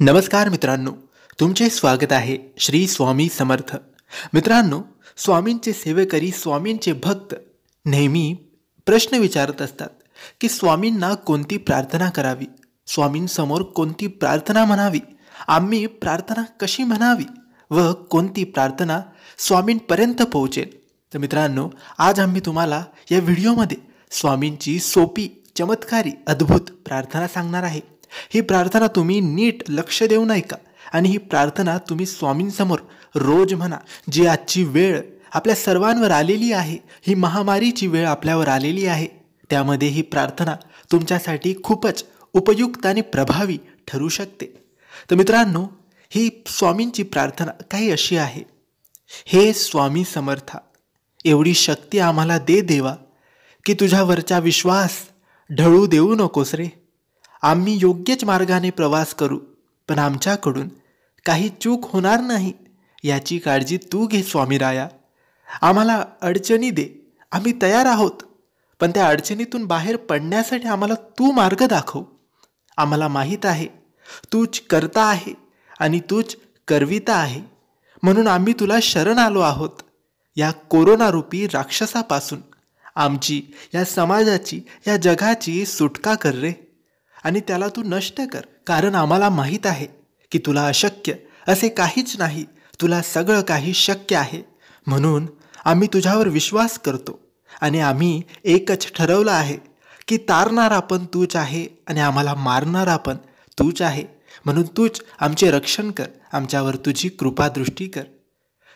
नमस्कार मित्रांनो तुमचे स्वागत आहे श्री स्वामी समर्थ मित्रांनो स्वामींचे सेवेकरी स्वामींचे भक्त नेहमी प्रश्न विचारत असतात की स्वामींना कोणती प्रार्थना करावी स्वामींसमोर कोणती प्रार्थना म्हणावी आम्ही प्रार्थना कशी म्हणावी व कोणती प्रार्थना स्वामींपर्यंत पोहोचेल तर मित्रांनो आज आम्ही तुम्हाला या व्हिडिओमध्ये स्वामींची सोपी चमत्कारी अद्भुत प्रार्थना सांगणार आहे ही प्रार्थना तुम्ही नीट लक्ष देऊन ऐका आणि ही प्रार्थना तुम्ही स्वामींसमोर रोज म्हणा जी आजची वेळ आपल्या सर्वांवर आलेली आहे ही महामारीची वेळ आपल्यावर आलेली आहे त्यामध्ये ही प्रार्थना तुमच्यासाठी खूपच उपयुक्त आणि प्रभावी ठरू शकते तर मित्रांनो ही स्वामींची प्रार्थना काही अशी आहे हे स्वामी समर्था एवढी शक्ती आम्हाला दे देवा की तुझ्यावरचा विश्वास ढळू देऊ नकोस रे आम्ही योग्यच मार्गाने प्रवास करू पण आमच्याकडून काही चूक होणार नाही याची काळजी तू घे स्वामीराया आम्हाला अडचणी दे आम्ही तयार आहोत पण त्या अडचणीतून बाहेर पडण्यासाठी आम्हाला तू मार्ग दाखव आम्हाला माहीत आहे तूच करता आहे आणि तूच करविता आहे म्हणून आम्ही तुला शरण आलो आहोत या कोरोना रूपी राक्षसापासून आमची या समाजाची या जगाची सुटका कर रे आणि त्याला तू नष्ट कर कारण आम्हाला माहीत आहे की तुला अशक्य असे काहीच नाही तुला सगळं काही शक्य आहे म्हणून आम्ही तुझ्यावर विश्वास करतो आणि आम्ही एकच ठरवलं आहे की तारणारा पण तूच आहे आणि आम्हाला मारणारा पण तूच आहे म्हणून तूच आमचे रक्षण कर आमच्यावर तुझी कृपादृष्टी कर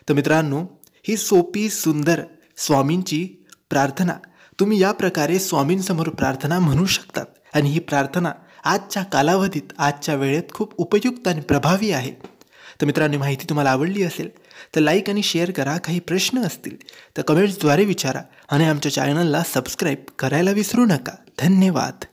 तर मित्रांनो ही सोपी सुंदर स्वामींची प्रार्थना तुम्ही या प्रकारे स्वामींसमोर प्रार्थना म्हणू शकतात आणि ही प्रार्थना आजच्या कालावधीत आजच्या वेळेत खूप उपयुक्त आणि प्रभावी आहे तर मित्रांनो माहिती तुम्हाला आवडली असेल तर लाईक आणि शेअर करा काही प्रश्न असतील तर कमेंट्सद्वारे विचारा आणि आमच्या चॅनलला सबस्क्राईब करायला विसरू नका धन्यवाद